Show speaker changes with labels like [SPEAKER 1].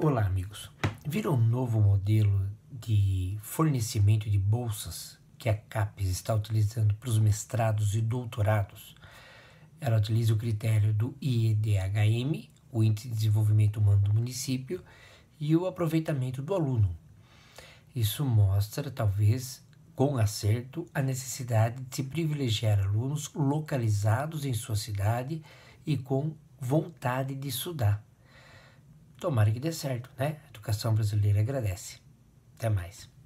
[SPEAKER 1] Olá, amigos. Viram um novo modelo de fornecimento de bolsas que a CAPES está utilizando para os mestrados e doutorados? Ela utiliza o critério do IEDHM, o Índice de Desenvolvimento Humano do Município, e o aproveitamento do aluno. Isso mostra, talvez, com acerto, a necessidade de se privilegiar alunos localizados em sua cidade e com vontade de estudar. Tomara que dê certo, né? A educação brasileira agradece. Até mais.